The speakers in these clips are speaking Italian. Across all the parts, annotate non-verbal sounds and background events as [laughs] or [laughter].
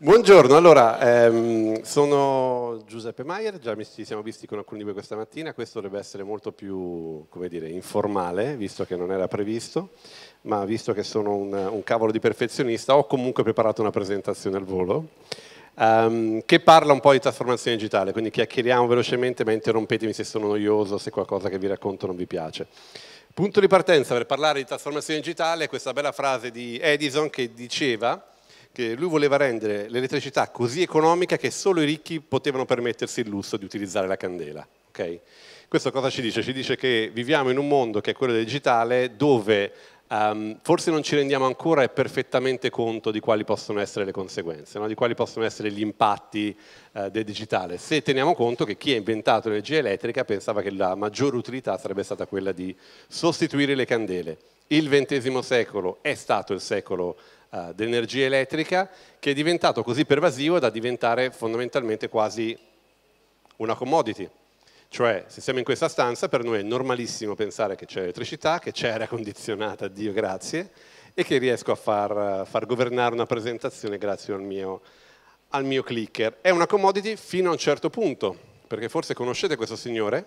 Buongiorno, allora ehm, sono Giuseppe Maier, già ci siamo visti con alcuni di voi questa mattina, questo dovrebbe essere molto più come dire, informale, visto che non era previsto, ma visto che sono un, un cavolo di perfezionista ho comunque preparato una presentazione al volo ehm, che parla un po' di trasformazione digitale, quindi chiacchieriamo velocemente ma interrompetemi se sono noioso, se qualcosa che vi racconto non vi piace. Punto di partenza per parlare di trasformazione digitale è questa bella frase di Edison che diceva che lui voleva rendere l'elettricità così economica che solo i ricchi potevano permettersi il lusso di utilizzare la candela. Okay? Questo cosa ci dice? Ci dice che viviamo in un mondo che è quello del digitale dove Um, forse non ci rendiamo ancora perfettamente conto di quali possono essere le conseguenze, no? di quali possono essere gli impatti uh, del digitale, se teniamo conto che chi ha inventato l'energia elettrica pensava che la maggiore utilità sarebbe stata quella di sostituire le candele. Il XX secolo è stato il secolo eh, dell'energia elettrica che è diventato così pervasivo da diventare fondamentalmente quasi una commodity. Cioè, se siamo in questa stanza, per noi è normalissimo pensare che c'è elettricità, che c'è aria condizionata, Dio grazie, e che riesco a far, eh, far governare una presentazione grazie al mio, al mio clicker. È una commodity fino a un certo punto, perché forse conoscete questo signore,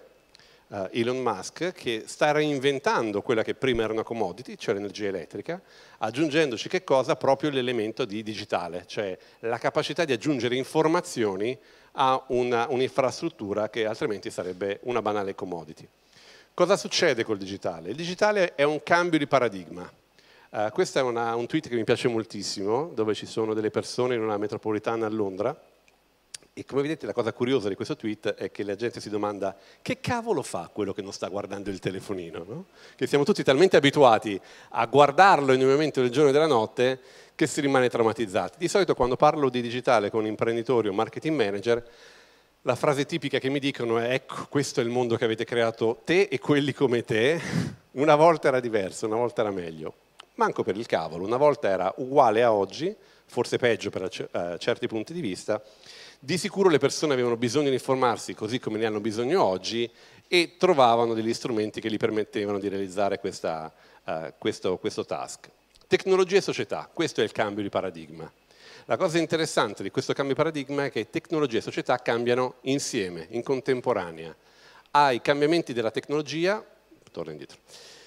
uh, Elon Musk che sta reinventando quella che prima era una commodity, cioè l'energia elettrica, aggiungendoci che cosa? Proprio l'elemento di digitale, cioè la capacità di aggiungere informazioni a un'infrastruttura che altrimenti sarebbe una banale commodity. Cosa succede col digitale? Il digitale è un cambio di paradigma. Uh, eh, questo è una, un tweet che mi piace moltissimo, dove ci sono delle persone in una metropolitana a Londra, e come vedete la cosa curiosa di questo tweet è che la gente si domanda che cavolo fa quello che non sta guardando il telefonino, no? Che siamo tutti talmente abituati a guardarlo in un momento del giorno e della notte che si rimane traumatizzati. Di solito quando parlo di digitale con imprenditori o marketing manager, la frase tipica che mi dicono è ecco, questo è il mondo che avete creato te e quelli come te. [laughs] Una volta era diverso, una volta era meglio. Manco per il cavolo, una volta era uguale a oggi, forse peggio per eh, certi punti di vista, di sicuro le persone avevano bisogno di informarsi così come ne hanno bisogno oggi e trovavano degli strumenti che gli permettevano di realizzare questa, uh, questo, questo task. Tecnologia e società, questo è il cambio di paradigma. La cosa interessante di questo cambio di paradigma è che tecnologia e società cambiano insieme, in contemporanea. Ai cambiamenti della tecnologia, torno indietro,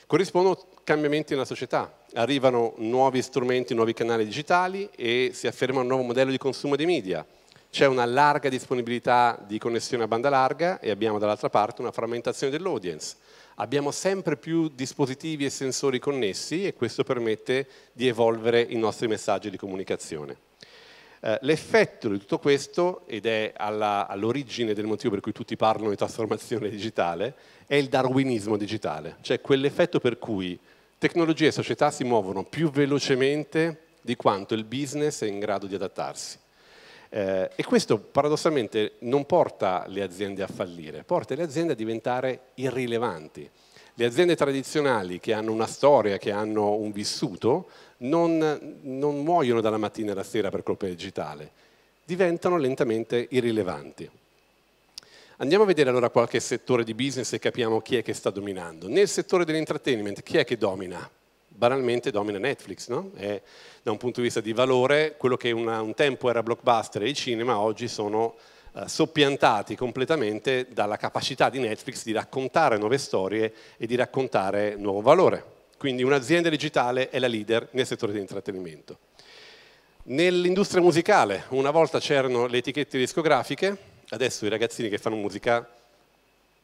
corrispondono cambiamenti nella società. Arrivano nuovi strumenti, nuovi canali digitali e si afferma un nuovo modello di consumo dei media c'è una larga disponibilità di connessione a banda larga e abbiamo dall'altra parte una frammentazione dell'audience. Abbiamo sempre più dispositivi e sensori connessi e questo permette di evolvere i nostri messaggi di comunicazione. Eh, l'effetto di tutto questo, ed è all'origine all del motivo per cui tutti parlano di trasformazione digitale, è il darwinismo digitale, cioè quell'effetto per cui tecnologie e società si muovono più velocemente di quanto il business è in grado di adattarsi. Eh, e questo paradossalmente non porta le aziende a fallire, porta le aziende a diventare irrilevanti. Le aziende tradizionali che hanno una storia, che hanno un vissuto, non, non muoiono dalla mattina alla sera per colpa digitale, diventano lentamente irrilevanti. Andiamo a vedere allora qualche settore di business e capiamo chi è che sta dominando. Nel settore dell'entertainment chi è che domina? banalmente domina Netflix, no? È, da un punto di vista di valore, quello che una, un tempo era blockbuster e il cinema, oggi sono eh, soppiantati completamente dalla capacità di Netflix di raccontare nuove storie e di raccontare nuovo valore. Quindi un'azienda digitale è la leader nel settore dell'intrattenimento. Nell'industria musicale, una volta c'erano le etichette discografiche, adesso i ragazzini che fanno musica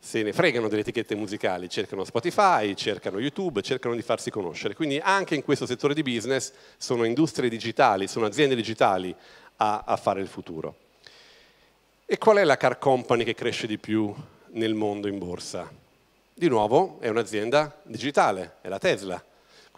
se ne fregano delle etichette musicali, cercano Spotify, cercano YouTube, cercano di farsi conoscere. Quindi anche in questo settore di business sono industrie digitali, sono aziende digitali a, a fare il futuro. E qual è la car company che cresce di più nel mondo in borsa? Di nuovo è un'azienda digitale, è la Tesla.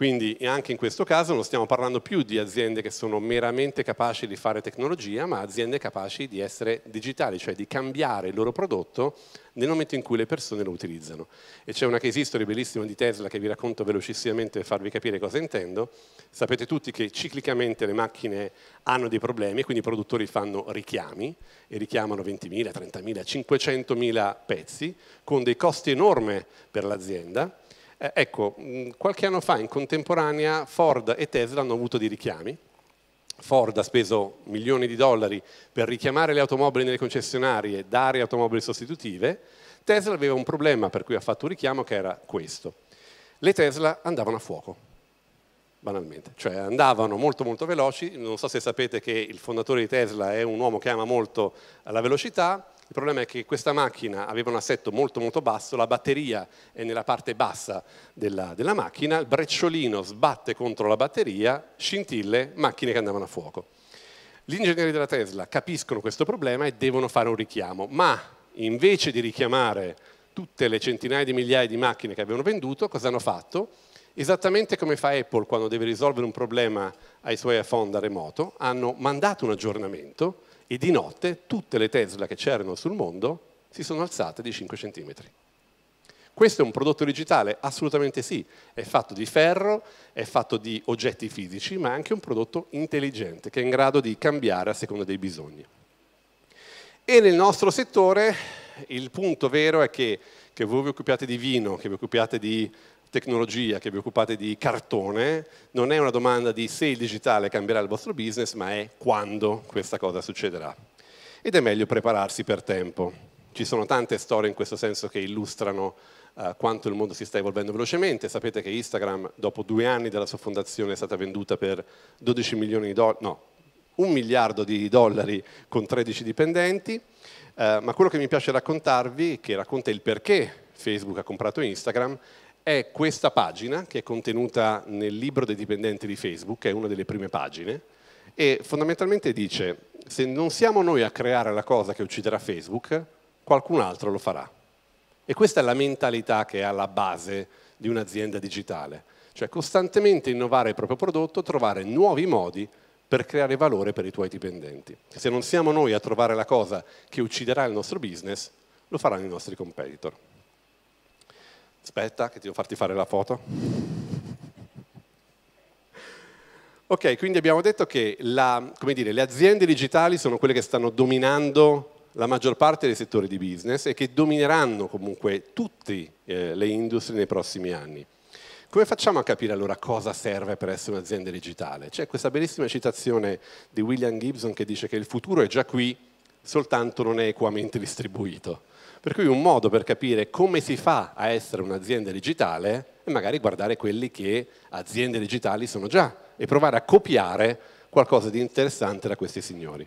Quindi anche in questo caso non stiamo parlando più di aziende che sono meramente capaci di fare tecnologia, ma aziende capaci di essere digitali, cioè di cambiare il loro prodotto nel momento in cui le persone lo utilizzano. E c'è una case history bellissima di Tesla che vi racconto velocissimamente per farvi capire cosa intendo. Sapete tutti che ciclicamente le macchine hanno dei problemi, quindi i produttori fanno richiami e richiamano 20.000, 30.000, 500.000 pezzi con dei costi enormi per l'azienda eh, ecco, mm, qualche anno fa in contemporanea Ford e Tesla hanno avuto dei richiami. Ford ha speso milioni di dollari per richiamare le automobili nelle concessionarie, dare automobili sostitutive. Tesla aveva un problema per cui ha fatto un richiamo che era questo. Le Tesla andavano a fuoco banalmente, cioè andavano molto molto veloci, non so se sapete che il fondatore di Tesla è un uomo che ama molto la velocità, il problema è che questa macchina aveva un assetto molto molto basso, la batteria è nella parte bassa della, della macchina, il brecciolino sbatte contro la batteria, scintille, macchine che andavano a fuoco. Gli ingegneri della Tesla capiscono questo problema e devono fare un richiamo, ma invece di richiamare tutte le centinaia di migliaia di macchine che avevano venduto, cosa hanno fatto? Esattamente come fa Apple quando deve risolvere un problema ai suoi iPhone da remoto, hanno mandato un aggiornamento e di notte tutte le Tesla che c'erano sul mondo si sono alzate di 5 cm. Questo è un prodotto digitale? Assolutamente sì, è fatto di ferro, è fatto di oggetti fisici, ma è anche un prodotto intelligente che è in grado di cambiare a seconda dei bisogni. E nel nostro settore il punto vero è che, che voi vi occupiate di vino, che vi occupiate di tecnologia, che vi occupate di cartone, non è una domanda di se il digitale cambierà il vostro business, ma è quando questa cosa succederà. Ed è meglio prepararsi per tempo. Ci sono tante storie in questo senso che illustrano Uh, quanto il mondo si sta evolvendo velocemente. Sapete che Instagram, dopo due anni della sua fondazione, è stata venduta per 12 milioni di dollari, no, un miliardo di dollari con 13 dipendenti. Uh, ma quello che mi piace raccontarvi, che racconta il perché Facebook ha comprato Instagram, è questa pagina che è contenuta nel libro dei dipendenti di Facebook, è una delle prime pagine, e fondamentalmente dice se non siamo noi a creare la cosa che ucciderà Facebook, qualcun altro lo farà. E questa è la mentalità che è alla base di un'azienda digitale, cioè costantemente innovare il proprio prodotto, trovare nuovi modi per creare valore per i tuoi dipendenti. Se non siamo noi a trovare la cosa che ucciderà il nostro business, lo faranno i nostri competitor. Aspetta che devo farti fare la foto. Ok, quindi abbiamo detto che la, dire, le aziende digitali sono quelle che stanno dominando la maggior parte dei settori di business e che domineranno comunque tutte eh, le industrie nei prossimi anni. Come facciamo a capire allora cosa serve per essere un'azienda digitale? C'è questa bellissima citazione di William Gibson che dice che il futuro è già qui, soltanto non è equamente distribuito. Per cui un modo per capire come si fa a essere un'azienda digitale è magari guardare quelli che aziende digitali sono già e provare a copiare qualcosa di interessante da questi signori.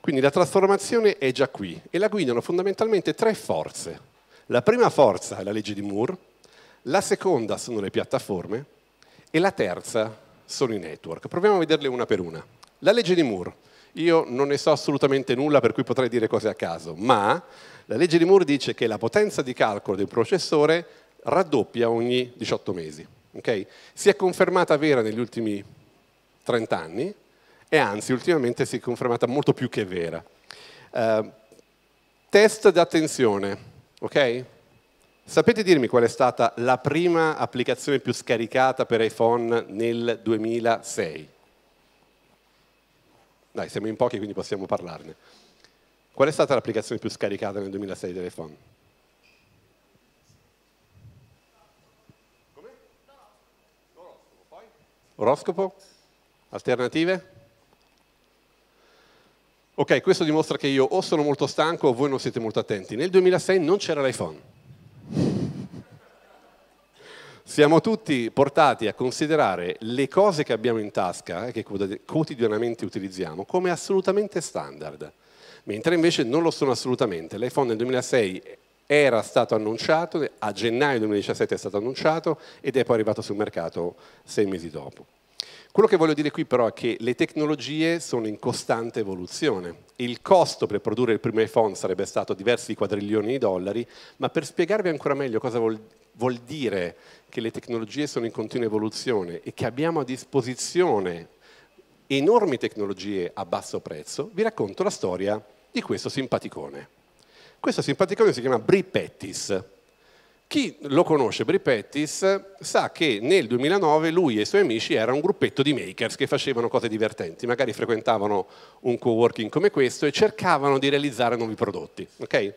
Quindi la trasformazione è già qui e la guidano fondamentalmente tre forze. La prima forza è la legge di Moore, la seconda sono le piattaforme e la terza sono i network. Proviamo a vederle una per una. La legge di Moore. Io non ne so assolutamente nulla, per cui potrei dire cose a caso, ma la legge di Moore dice che la potenza di calcolo del processore raddoppia ogni 18 mesi. Okay? Si è confermata vera negli ultimi 30 anni e anzi ultimamente si è confermata molto più che vera. Uh, test d'attenzione, ok? Sapete dirmi qual è stata la prima applicazione più scaricata per iPhone nel 2006? Dai, siamo in pochi quindi possiamo parlarne. Qual è stata l'applicazione più scaricata nel 2006 dell'iPhone? Come? Oroscopo, poi? Oroscopo? Alternative? Ok, questo dimostra che io o sono molto stanco o voi non siete molto attenti. Nel 2006 non c'era l'iPhone. Siamo tutti portati a considerare le cose che abbiamo in tasca, eh, che quotidianamente utilizziamo, come assolutamente standard, mentre invece non lo sono assolutamente. L'iPhone nel 2006 era stato annunciato, a gennaio 2017 è stato annunciato ed è poi arrivato sul mercato sei mesi dopo. Quello che voglio dire qui però è che le tecnologie sono in costante evoluzione. Il costo per produrre il primo iPhone sarebbe stato diversi quadrilioni di dollari, ma per spiegarvi ancora meglio cosa, vuol, vuol dire che le tecnologie sono in continua evoluzione e che abbiamo a disposizione enormi tecnologie a basso prezzo, vi racconto la storia di questo simpaticone. Questo simpaticone si chiama Bri Pettis. Chi lo conosce, Bri Pettis, sa che nel 2009 lui e i suoi amici erano un gruppetto di makers che facevano cose divertenti, magari frequentavano un coworking come questo e cercavano di realizzare nuovi prodotti. Okay?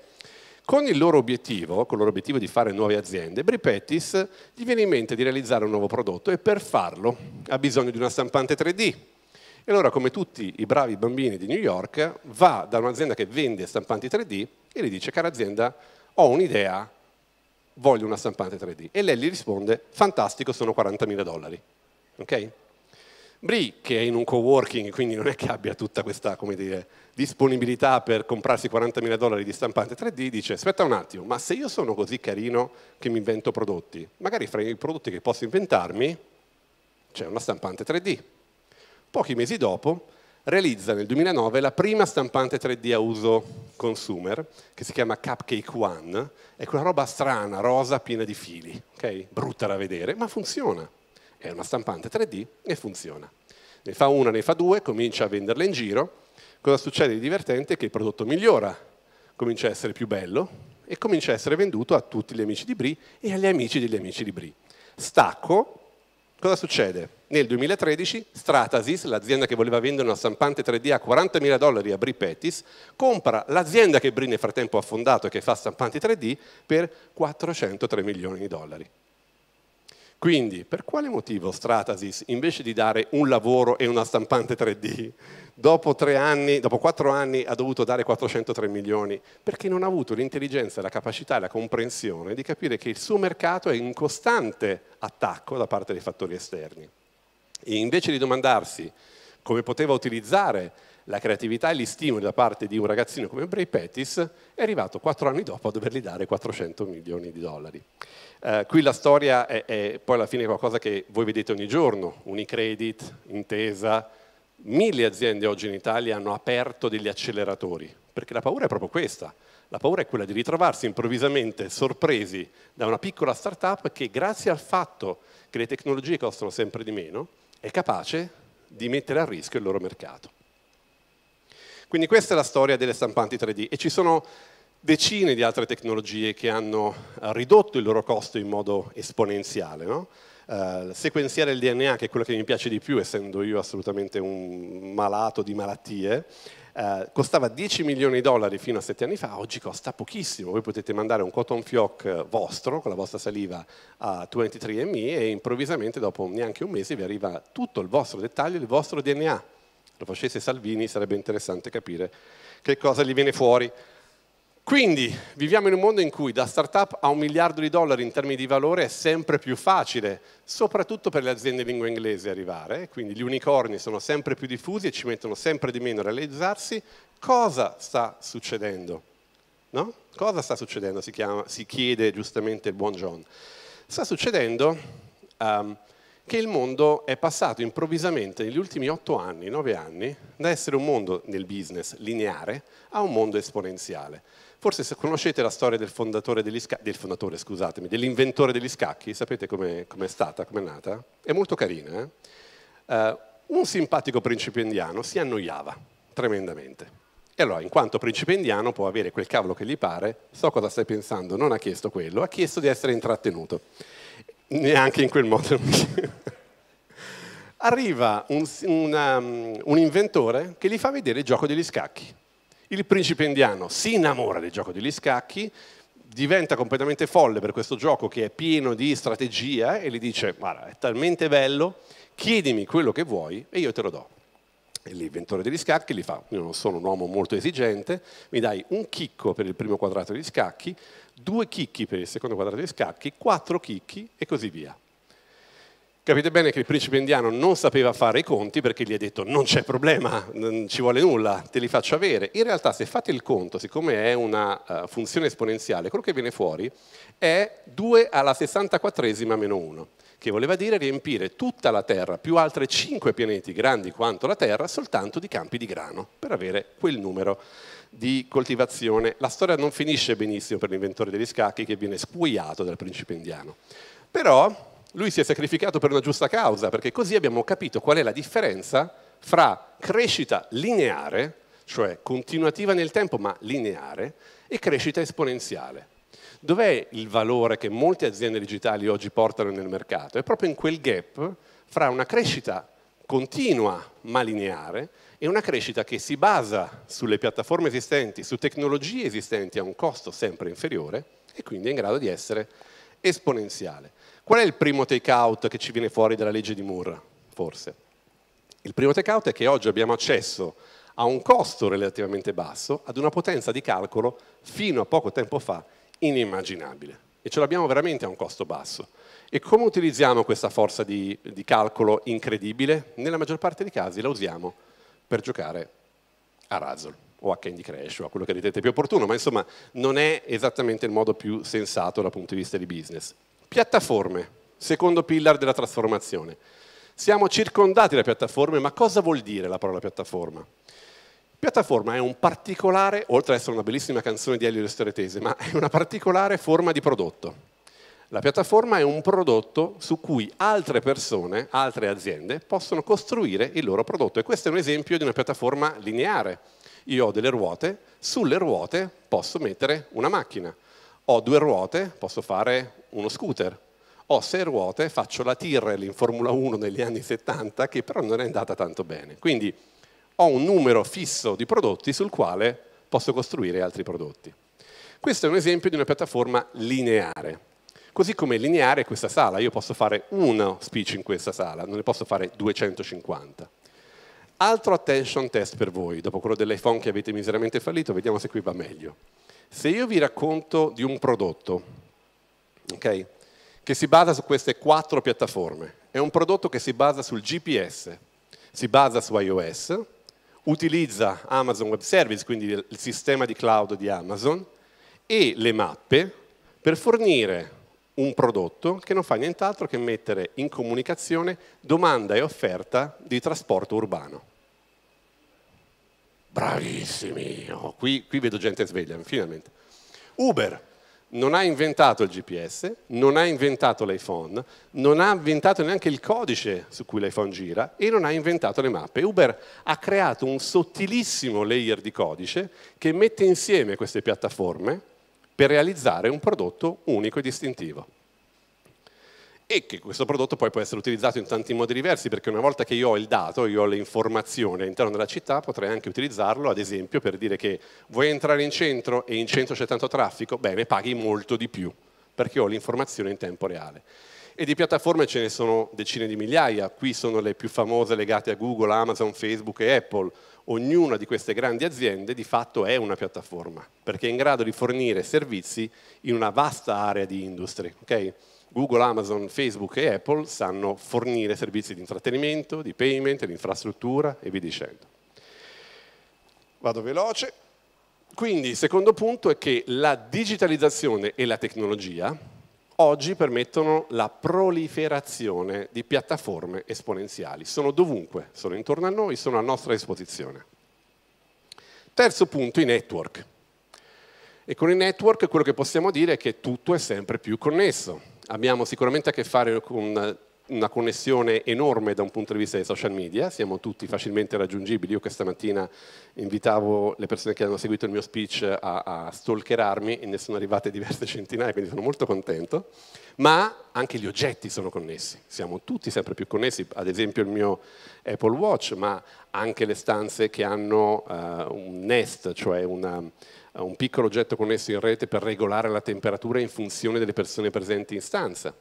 Con il loro obiettivo, con il loro obiettivo di fare nuove aziende, Bripettis gli viene in mente di realizzare un nuovo prodotto e per farlo ha bisogno di una stampante 3D. E allora, come tutti i bravi bambini di New York, va da un'azienda che vende stampanti 3D e gli dice, cara azienda, ho un'idea, voglio una stampante 3D. E lei gli risponde, fantastico, sono 40.000 dollari. Okay? Brie, che è in un coworking, quindi non è che abbia tutta questa dire, disponibilità per comprarsi 40.000 dollari di stampante 3D, dice aspetta un attimo, ma se io sono così carino che mi invento prodotti, magari fra i prodotti che posso inventarmi c'è una stampante 3D. Pochi mesi dopo realizza nel 2009 la prima stampante 3D a uso consumer, che si chiama Cupcake One, è quella roba strana, rosa, piena di fili, okay? brutta da vedere, ma funziona è una stampante 3D e funziona. Ne fa una, ne fa due, comincia a venderla in giro. Cosa succede di divertente? Che il prodotto migliora, comincia a essere più bello e comincia a essere venduto a tutti gli amici di Bri e agli amici degli amici di Bri. Stacco, cosa succede? Nel 2013 Stratasys, l'azienda che voleva vendere una stampante 3D a 40.000 dollari a Bri Pettis, compra l'azienda che Bri nel frattempo ha fondato e che fa stampanti 3D per 403 milioni di dollari. Quindi, per quale motivo Stratasys, invece di dare un lavoro e una stampante 3D, dopo, anni, dopo 4 anni ha dovuto dare 403 milioni? Perché non ha avuto l'intelligenza, la capacità e la comprensione di capire che il suo mercato è in costante attacco da parte dei fattori esterni. E invece di domandarsi come poteva utilizzare la creatività e gli stimoli da parte di un ragazzino come Bray Pettis è arrivato quattro anni dopo a dovergli dare 400 milioni di dollari. Eh, qui la storia è, è, poi alla fine qualcosa che voi vedete ogni giorno, Unicredit, Intesa, mille aziende oggi in Italia hanno aperto degli acceleratori, perché la paura è proprio questa, la paura è quella di ritrovarsi improvvisamente sorpresi da una piccola start-up che grazie al fatto che le tecnologie costano sempre di meno è capace di mettere a rischio il loro mercato. Quindi questa è la storia delle stampanti 3D e ci sono decine di altre tecnologie che hanno eh, ridotto il loro costo in modo esponenziale. No? Uh, sequenziare il DNA, che è quello che mi piace di più, essendo io assolutamente un malato di malattie, uh, costava 10 milioni di dollari fino a 7 anni fa, oggi costa pochissimo. Voi potete mandare un cotton fioc vostro, con la vostra saliva, a 23andMe e improvvisamente dopo neanche un mese vi arriva tutto il vostro dettaglio, il vostro DNA lo facesse Salvini sarebbe interessante capire che cosa gli viene fuori. Quindi viviamo in un mondo in cui da start-up a un miliardo di dollari in termini di valore è sempre più facile, soprattutto per le aziende in lingua inglese arrivare, quindi gli unicorni sono sempre più diffusi e ci mettono sempre di meno a realizzarsi. Cosa sta succedendo? No? Cosa sta succedendo? Si, chiama, si, chiede giustamente il buon John. Sta succedendo um, che il mondo è passato improvvisamente negli ultimi otto anni, nove anni, da essere un mondo nel business lineare a un mondo esponenziale. Forse se conoscete la storia del fondatore degli scacchi, del fondatore, scusatemi, dell'inventore degli scacchi, sapete com'è, com stata, com'è nata? È molto carina. Eh? Uh, un simpatico principe indiano si annoiava tremendamente. E allora, in quanto principe indiano può avere quel cavolo che gli pare, so cosa stai pensando, non ha chiesto quello, ha chiesto di essere intrattenuto neanche in quel modo. Arriva un, una, mm, un inventore che gli fa vedere il gioco degli scacchi. Il principe indiano si innamora del gioco degli scacchi, diventa completamente folle per questo gioco che è pieno di strategia e gli dice guarda è talmente bello, chiedimi quello che vuoi e io te lo do l'inventore degli scacchi gli fa, io non sono un uomo molto esigente, mi dai un chicco per il primo quadrato degli scacchi, due chicchi per il secondo quadrato degli scacchi, quattro chicchi e così via. Capite bene che il principe indiano non sapeva fare i conti perché gli ha detto non c'è problema, non ci vuole nulla, te li faccio avere. In realtà se fate il conto, siccome è una eh, funzione esponenziale, quello che viene fuori è 2 alla 64esima meno 1 che voleva dire riempire tutta la Terra, più altre cinque pianeti grandi quanto la Terra, soltanto di campi di grano, per avere quel numero di coltivazione. La storia non finisce benissimo per l'inventore degli scacchi che viene spuiato dal principe indiano. Però lui si è sacrificato per una giusta causa, perché così abbiamo capito qual è la differenza fra crescita lineare, cioè continuativa nel tempo ma lineare, e crescita esponenziale. Dov'è il valore che molte aziende digitali oggi portano nel mercato? È proprio in quel gap fra una crescita continua ma lineare e una crescita che si basa sulle piattaforme esistenti, su tecnologie esistenti a un costo sempre inferiore e quindi è in grado di essere esponenziale. Qual è il primo take-out che ci viene fuori dalla legge di Moore, forse? Il primo take-out è che oggi abbiamo accesso a un costo relativamente basso, ad una potenza di calcolo fino a poco tempo fa inimmaginabile e ce l'abbiamo veramente a un costo basso. E come utilizziamo questa forza di, di calcolo incredibile? Nella maggior parte dei casi la usiamo per giocare a Razzle o a Candy Crash o a quello che ritenete più opportuno, ma insomma non è esattamente il modo più sensato dal punto di vista di business. Piattaforme, secondo pillar della trasformazione. Siamo circondati da piattaforme, ma cosa vuol dire la parola piattaforma? Piattaforma è un particolare, oltre ad essere una bellissima canzone di Elio Steretese, ma è una particolare forma di prodotto. La piattaforma è un prodotto su cui altre persone, altre aziende possono costruire il loro prodotto e questo è un esempio di una piattaforma lineare. Io ho delle ruote, sulle ruote posso mettere una macchina, ho due ruote, posso fare uno scooter, ho sei ruote, faccio la Tyrrell in Formula 1 negli anni 70 che però non è andata tanto bene. Quindi ho un numero fisso di prodotti sul quale posso costruire altri prodotti. Questo è un esempio di una piattaforma lineare. Così come è lineare questa sala, io posso fare uno speech in questa sala, non ne posso fare 250. Altro attention test per voi, dopo quello dell'iPhone che avete miseramente fallito, vediamo se qui va meglio. Se io vi racconto di un prodotto, okay, che si basa su queste quattro piattaforme, è un prodotto che si basa sul GPS, si basa su iOS, utilizza Amazon Web Service, quindi il sistema di cloud di Amazon, e le mappe per fornire un prodotto che non fa nient'altro che mettere in comunicazione domanda e offerta di trasporto urbano. Bravissimi, oh, qui, qui vedo gente sveglia, finalmente. Uber, non ha inventato il GPS, non ha inventato l'iPhone, non ha inventato neanche il codice su cui l'iPhone gira e non ha inventato le mappe. Uber ha creato un sottilissimo layer di codice che mette insieme queste piattaforme per realizzare un prodotto unico e distintivo e che questo prodotto poi può essere utilizzato in tanti modi diversi, perché una volta che io ho il dato, io ho le informazioni all'interno della città, potrei anche utilizzarlo, ad esempio, per dire che vuoi entrare in centro e in centro c'è tanto traffico, bene, paghi molto di più, perché ho l'informazione in tempo reale. E di piattaforme ce ne sono decine di migliaia, qui sono le più famose legate a Google, Amazon, Facebook e Apple. Ognuna di queste grandi aziende di fatto è una piattaforma, perché è in grado di fornire servizi in una vasta area di industrie. Okay? Google, Amazon, Facebook e Apple sanno fornire servizi di intrattenimento, di payment, di infrastruttura e via dicendo. Vado veloce. Quindi il secondo punto è che la digitalizzazione e la tecnologia oggi permettono la proliferazione di piattaforme esponenziali. Sono dovunque, sono intorno a noi, sono a nostra disposizione. Terzo punto, i network. E con i network quello che possiamo dire è che tutto è sempre più connesso abbiamo sicuramente a che fare con una connessione enorme da un punto di vista dei social media, siamo tutti facilmente raggiungibili, io questa mattina invitavo le persone che hanno seguito il mio speech a, a stalkerarmi e ne sono arrivate diverse centinaia, quindi sono molto contento, ma anche gli oggetti sono connessi, siamo tutti sempre più connessi, ad esempio il mio Apple Watch, ma anche le stanze che hanno uh, un nest, cioè una eh, un piccolo oggetto connesso in rete per regolare la temperatura in funzione delle persone presenti in stanza.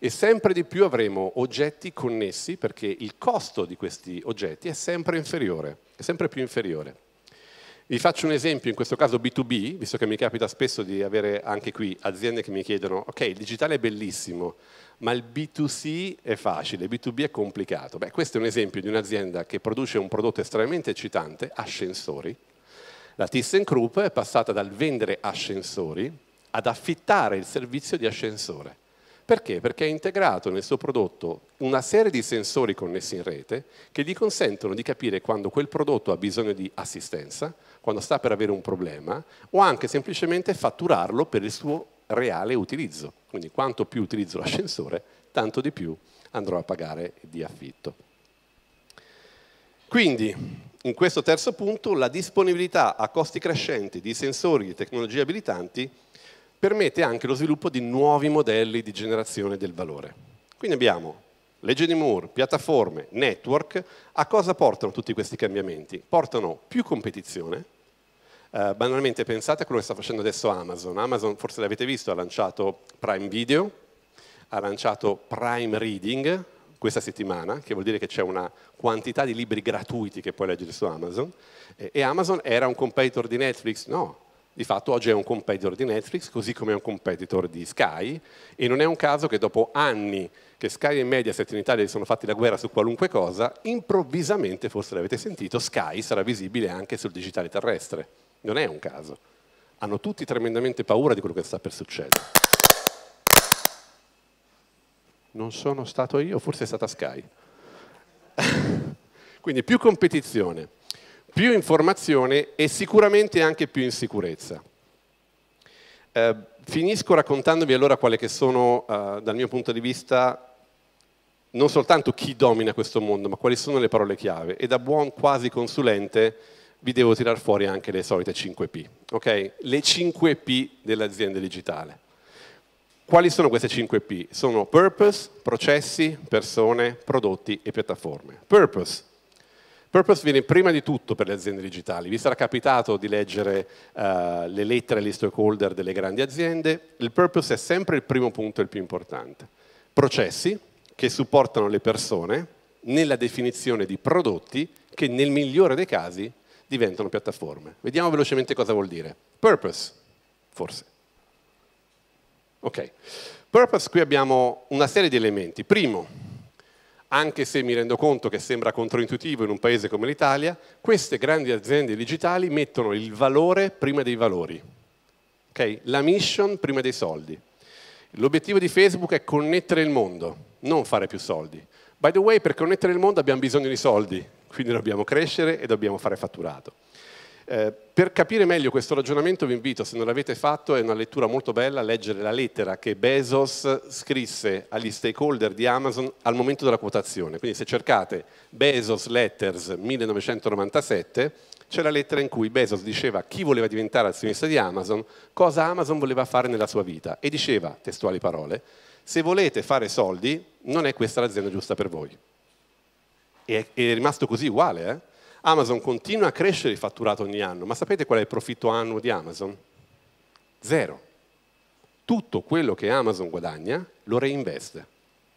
E sempre di più avremo oggetti connessi perché il costo di questi oggetti è sempre inferiore, è sempre più inferiore. Vi faccio un esempio, in questo caso B2B, visto che mi capita spesso di avere anche qui aziende che mi chiedono, ok, il digitale è bellissimo, ma il B2C è facile, il B2B è complicato. Beh, questo è un esempio di un'azienda che produce un prodotto estremamente eccitante, ascensori, la ThyssenKrupp è passata dal vendere ascensori ad affittare il servizio di ascensore. Perché? Perché ha integrato nel suo prodotto una serie di sensori connessi in rete che gli consentono di capire quando quel prodotto ha bisogno di assistenza, quando sta per avere un problema o anche semplicemente fatturarlo per il suo reale utilizzo. Quindi quanto più utilizzo l'ascensore, tanto di più andrò a pagare di affitto. Quindi in questo terzo punto la disponibilità a costi crescenti di sensori e tecnologie abilitanti permette anche lo sviluppo di nuovi modelli di generazione del valore. Quindi abbiamo legge di Moore, piattaforme, network, a cosa portano tutti questi cambiamenti? Portano più competizione, eh, banalmente pensate a quello che sta facendo adesso Amazon, Amazon forse l'avete visto ha lanciato Prime Video, ha lanciato Prime Reading, questa settimana, che vuol dire che c'è una quantità di libri gratuiti che puoi leggere su Amazon, e Amazon era un competitor di Netflix? No, di fatto oggi è un competitor di Netflix, così come è un competitor di Sky, e non è un caso che dopo anni che Sky e Mediaset in Italia si sono fatti la guerra su qualunque cosa, improvvisamente, forse l'avete sentito, Sky sarà visibile anche sul digitale terrestre. Non è un caso. Hanno tutti tremendamente paura di quello che sta per succedere non sono stato io, forse è stata Sky. [laughs] Quindi più competizione, più informazione e sicuramente anche più insicurezza. Eh, finisco raccontandovi allora quali che sono, eh, dal mio punto di vista, non soltanto chi domina questo mondo, ma quali sono le parole chiave. E da buon quasi consulente vi devo tirar fuori anche le solite 5P, okay? Le 5P dell'azienda digitale. Quali sono queste 5 P? Sono purpose, processi, persone, prodotti e piattaforme. Purpose. Purpose viene prima di tutto per le aziende digitali. Vi sarà capitato di leggere uh, le lettere agli stakeholder delle grandi aziende. Il purpose è sempre il primo punto e il più importante. Processi che supportano le persone nella definizione di prodotti che nel migliore dei casi diventano piattaforme. Vediamo velocemente cosa vuol dire. Purpose, forse. Ok, purpose qui abbiamo una serie di elementi. Primo, anche se mi rendo conto che sembra controintuitivo in un paese come l'Italia, queste grandi aziende digitali mettono il valore prima dei valori, Ok, la mission prima dei soldi. L'obiettivo di Facebook è connettere il mondo, non fare più soldi. By the way, per connettere il mondo abbiamo bisogno di soldi, quindi dobbiamo crescere e dobbiamo fare fatturato. Eh, per capire meglio questo ragionamento vi invito, se non l'avete fatto, è una lettura molto bella, a leggere la lettera che Bezos scrisse agli stakeholder di Amazon al momento della quotazione. Quindi se cercate Bezos Letters 1997, c'è la lettera in cui Bezos diceva chi voleva diventare azionista di Amazon, cosa Amazon voleva fare nella sua vita e diceva, testuali parole, se volete fare soldi non è questa l'azienda giusta per voi. E è rimasto così uguale, eh? Amazon continua a crescere il fatturato ogni anno, ma sapete qual è il profitto annuo di Amazon? Zero. Tutto quello che Amazon guadagna lo reinveste.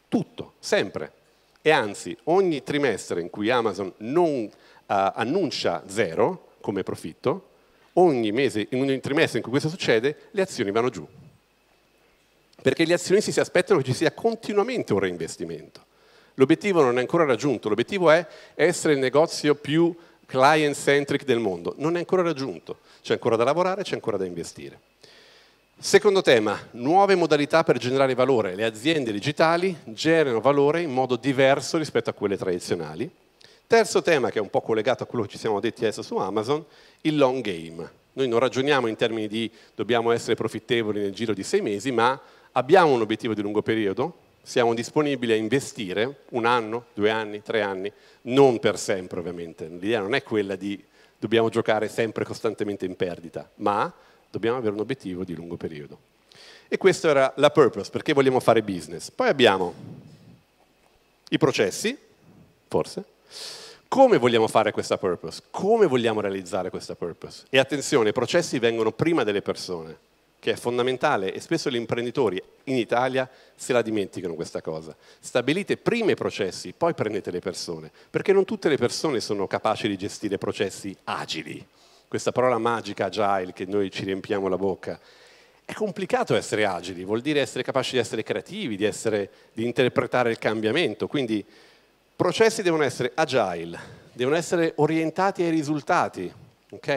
Tutto, sempre. E anzi, ogni trimestre in cui Amazon non uh, annuncia zero come profitto, ogni mese, in ogni trimestre in cui questo succede, le azioni vanno giù. Perché gli azionisti si aspettano che ci sia continuamente un reinvestimento. L'obiettivo non è ancora raggiunto, l'obiettivo è essere il negozio più client-centric del mondo. Non è ancora raggiunto, c'è ancora da lavorare, c'è ancora da investire. Secondo tema, nuove modalità per generare valore. Le aziende digitali generano valore in modo diverso rispetto a quelle tradizionali. Terzo tema, che è un po' collegato a quello che ci siamo detti adesso su Amazon, il long game. Noi non ragioniamo in termini di dobbiamo essere profittevoli nel giro di sei mesi, ma abbiamo un obiettivo di lungo periodo, siamo disponibili a investire un anno, due anni, tre anni, non per sempre ovviamente. L'idea non è quella di dobbiamo giocare sempre costantemente in perdita, ma dobbiamo avere un obiettivo di lungo periodo. E questo era la purpose, perché vogliamo fare business. Poi abbiamo i processi, forse, come vogliamo fare questa purpose, come vogliamo realizzare questa purpose. E attenzione, i processi vengono prima delle persone, che è fondamentale e spesso gli imprenditori in Italia se la dimenticano questa cosa. Stabilite prima i processi, poi prendete le persone, perché non tutte le persone sono capaci di gestire processi agili. Questa parola magica agile che noi ci riempiamo la bocca. È complicato essere agili, vuol dire essere capaci di essere creativi, di, essere, di interpretare il cambiamento. Quindi i processi devono essere agile, devono essere orientati ai risultati, ok?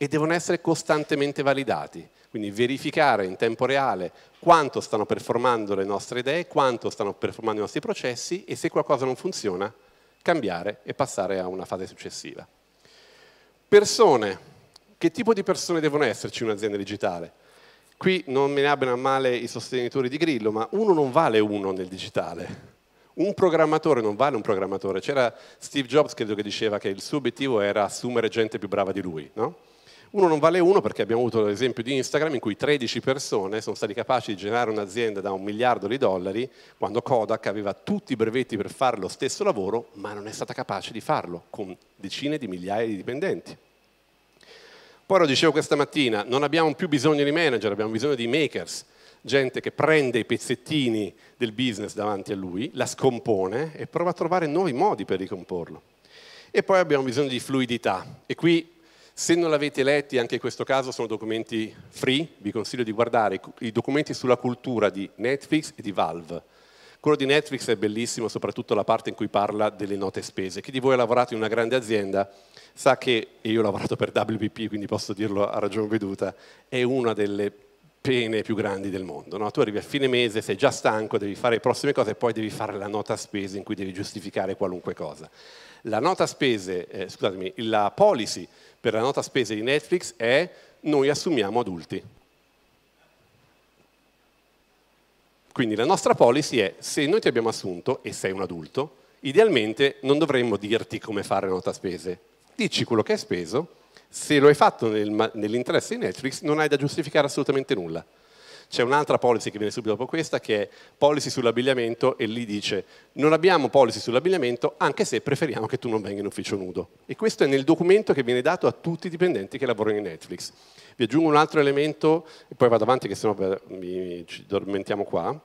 E devono essere costantemente validati quindi verificare in tempo reale quanto stanno performando le nostre idee, quanto stanno performando i nostri processi e se qualcosa non funziona, cambiare e passare a una fase successiva. Persone. Che tipo di persone devono esserci in un'azienda digitale? Qui non me ne abbiano a male i sostenitori di Grillo, ma uno non vale uno nel digitale. Un programmatore non vale un programmatore. C'era Steve Jobs, credo, che diceva che il suo obiettivo era assumere gente più brava di lui, no? Uno non vale uno perché abbiamo avuto l'esempio di Instagram in cui 13 persone sono stati capaci di generare un'azienda da un miliardo di dollari quando Kodak aveva tutti i brevetti per fare lo stesso lavoro ma non è stata capace di farlo con decine di migliaia di dipendenti. Poi lo dicevo questa mattina, non abbiamo più bisogno di manager, abbiamo bisogno di makers, gente che prende i pezzettini del business davanti a lui, la scompone e prova a trovare nuovi modi per ricomporlo. E poi abbiamo bisogno di fluidità e qui se non l'avete letti, anche in questo caso sono documenti free, vi consiglio di guardare i documenti sulla cultura di Netflix e di Valve. Quello di Netflix è bellissimo, soprattutto la parte in cui parla delle note spese. Chi di voi ha lavorato in una grande azienda sa che, e io ho lavorato per WPP, quindi posso dirlo a ragion veduta, è una delle pene più grandi del mondo. No? Tu arrivi a fine mese, sei già stanco, devi fare le prossime cose e poi devi fare la nota spese in cui devi giustificare qualunque cosa. La nota spese, eh, scusatemi, la policy per la nota spese di Netflix è noi assumiamo adulti. Quindi la nostra policy è se noi ti abbiamo assunto e sei un adulto, idealmente non dovremmo dirti come fare la nota spese. Dici quello che hai speso, se lo hai fatto nel, nell'interesse di Netflix non hai da giustificare assolutamente nulla. C'è un'altra policy che viene subito dopo questa che è policy sull'abbigliamento e lì dice non abbiamo policy sull'abbigliamento anche se preferiamo che tu non venga in ufficio nudo. E questo è nel documento che viene dato a tutti i dipendenti che lavorano in Netflix. Vi aggiungo un altro elemento e poi vado avanti che sennò mi, ci dormentiamo qua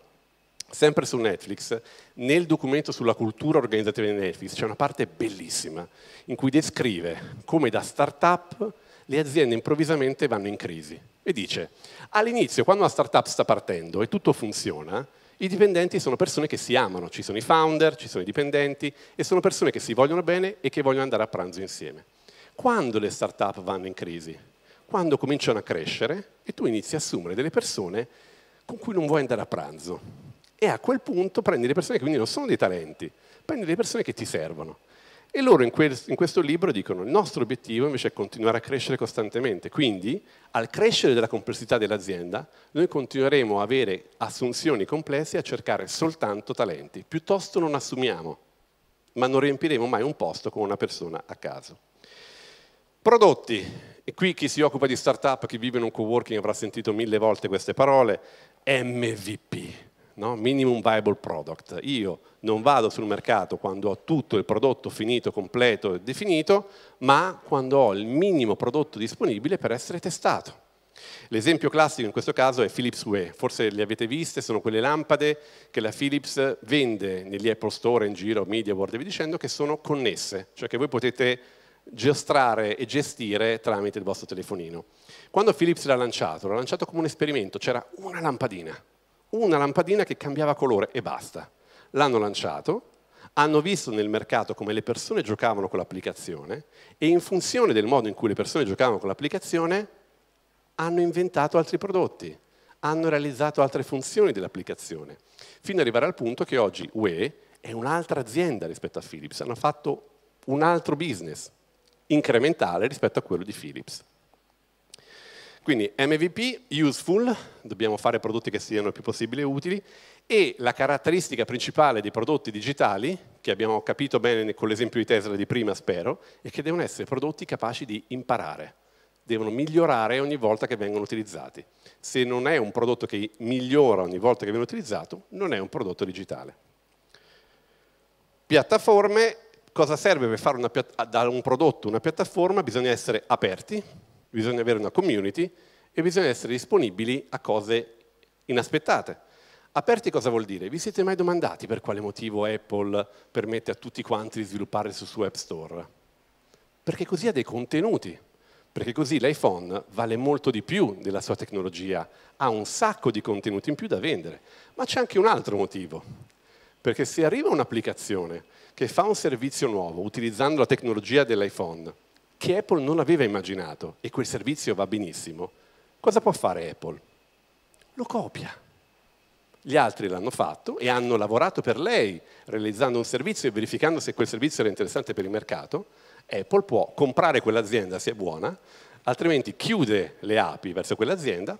sempre su Netflix, nel documento sulla cultura organizzativa di Netflix c'è una parte bellissima in cui descrive come da start-up le aziende improvvisamente vanno in crisi e dice all'inizio quando una startup sta partendo e tutto funziona, i dipendenti sono persone che si amano, ci sono i founder, ci sono i dipendenti e sono persone che si vogliono bene e che vogliono andare a pranzo insieme. Quando le startup vanno in crisi? Quando cominciano a crescere e tu inizi a assumere delle persone con cui non vuoi andare a pranzo. E a quel punto prendi le persone che quindi non sono dei talenti, prendi le persone che ti servono. E loro in, quel, in questo libro dicono il nostro obiettivo invece è continuare a crescere costantemente, quindi al crescere della complessità dell'azienda noi continueremo a avere assunzioni complesse e a cercare soltanto talenti, piuttosto non assumiamo, ma non riempiremo mai un posto con una persona a caso. Prodotti, e qui chi si occupa di startup, chi vive in un coworking avrà sentito mille volte queste parole, MVP no? minimum viable product. Io non vado sul mercato quando ho tutto il prodotto finito, completo e definito, ma quando ho il minimo prodotto disponibile per essere testato. L'esempio classico in questo caso è Philips Way, forse le avete viste, sono quelle lampade che la Philips vende negli Apple Store, in giro, Media World e vi dicendo, che sono connesse, cioè che voi potete giostrare e gestire tramite il vostro telefonino. Quando Philips l'ha lanciato, l'ha lanciato come un esperimento, c'era una lampadina, una lampadina che cambiava colore e basta. L'hanno lanciato, hanno visto nel mercato come le persone giocavano con l'applicazione e in funzione del modo in cui le persone giocavano con l'applicazione hanno inventato altri prodotti, hanno realizzato altre funzioni dell'applicazione, fino ad arrivare al punto che oggi UE è un'altra azienda rispetto a Philips, hanno fatto un altro business incrementale rispetto a quello di Philips. Quindi MVP, useful, dobbiamo fare prodotti che siano il più possibile utili, e la caratteristica principale dei prodotti digitali, che abbiamo capito bene con l'esempio di Tesla di prima, spero, è che devono essere prodotti capaci di imparare, devono migliorare ogni volta che vengono utilizzati. Se non è un prodotto che migliora ogni volta che viene utilizzato, non è un prodotto digitale. Piattaforme, cosa serve per fare da un prodotto una piattaforma? Bisogna essere aperti, bisogna avere una community e bisogna essere disponibili a cose inaspettate. Aperti cosa vuol dire? Vi siete mai domandati per quale motivo Apple permette a tutti quanti di sviluppare sul suo App Store? Perché così ha dei contenuti, perché così l'iPhone vale molto di più della sua tecnologia, ha un sacco di contenuti in più da vendere, ma c'è anche un altro motivo, perché se arriva un'applicazione che fa un servizio nuovo utilizzando la tecnologia dell'iPhone che Apple non aveva immaginato e quel servizio va benissimo, cosa può fare Apple? Lo copia. Gli altri l'hanno fatto e hanno lavorato per lei, realizzando un servizio e verificando se quel servizio era interessante per il mercato. Apple può comprare quell'azienda se è buona, altrimenti chiude le api verso quell'azienda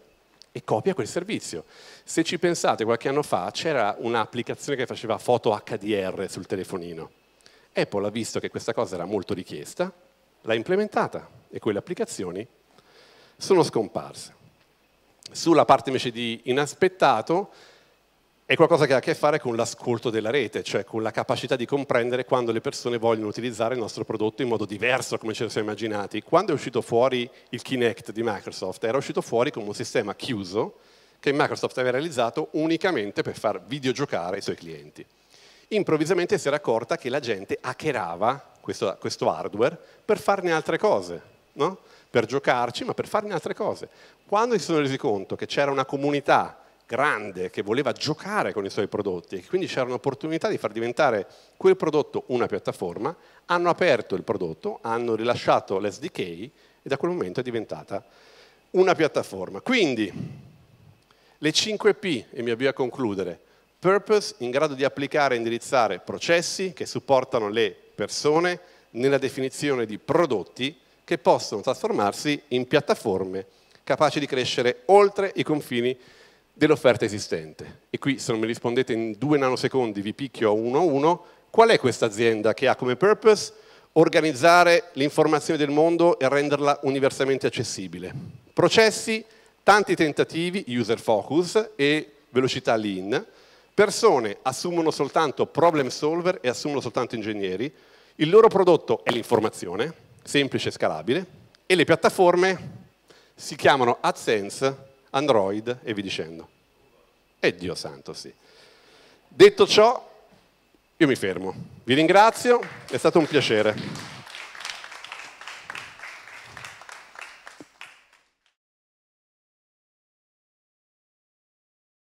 e copia quel servizio. Se ci pensate, qualche anno fa c'era un'applicazione che faceva foto HDR sul telefonino. Apple ha visto che questa cosa era molto richiesta, l'ha implementata e quelle applicazioni sono scomparse. Sulla parte invece di inaspettato è qualcosa che ha a che fare con l'ascolto della rete, cioè con la capacità di comprendere quando le persone vogliono utilizzare il nostro prodotto in modo diverso come ce lo siamo immaginati. Quando è uscito fuori il Kinect di Microsoft, era uscito fuori come un sistema chiuso che Microsoft aveva realizzato unicamente per far videogiocare i suoi clienti. Improvvisamente si era accorta che la gente hackerava questo, questo hardware per farne altre cose, no? per giocarci, ma per farne altre cose. Quando si sono resi conto che c'era una comunità grande che voleva giocare con i suoi prodotti e quindi c'era un'opportunità di far diventare quel prodotto una piattaforma, hanno aperto il prodotto, hanno rilasciato l'SDK e da quel momento è diventata una piattaforma. Quindi le 5 P, e mi avvio a concludere, purpose in grado di applicare e indirizzare processi che supportano le persone nella definizione di prodotti che possono trasformarsi in piattaforme capaci di crescere oltre i confini dell'offerta esistente. E qui, se non mi rispondete in due nanosecondi, vi picchio a uno a uno, qual è questa azienda che ha come purpose organizzare l'informazione del mondo e renderla universalmente accessibile? Processi, tanti tentativi, user focus e velocità lean, Persone assumono soltanto problem solver e assumono soltanto ingegneri, il loro prodotto è l'informazione, semplice e scalabile, e le piattaforme si chiamano AdSense, Android e vi dicendo. E Dio santo, sì. Detto ciò, io mi fermo. Vi ringrazio, è stato un piacere.